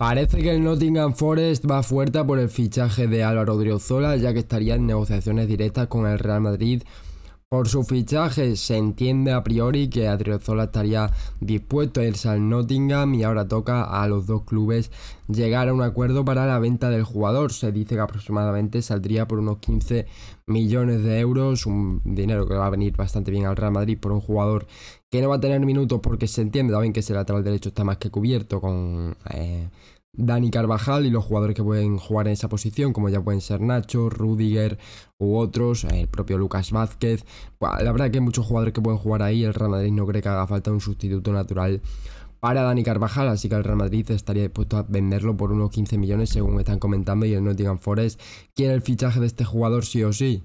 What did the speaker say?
Parece que el Nottingham Forest va fuerte por el fichaje de Álvaro Odriozola, ya que estaría en negociaciones directas con el Real Madrid por su fichaje se entiende a priori que Adriozola estaría dispuesto a irse al Nottingham y ahora toca a los dos clubes llegar a un acuerdo para la venta del jugador. Se dice que aproximadamente saldría por unos 15 millones de euros, un dinero que va a venir bastante bien al Real Madrid por un jugador que no va a tener minutos porque se entiende también que ese lateral derecho está más que cubierto con... Eh, Dani Carvajal y los jugadores que pueden jugar en esa posición, como ya pueden ser Nacho, Rudiger u otros, el propio Lucas Vázquez. La verdad que hay muchos jugadores que pueden jugar ahí. El Real Madrid no cree que haga falta un sustituto natural para Dani Carvajal, así que el Real Madrid estaría dispuesto a venderlo por unos 15 millones según están comentando y el Nottingham Forest quiere el fichaje de este jugador sí o sí.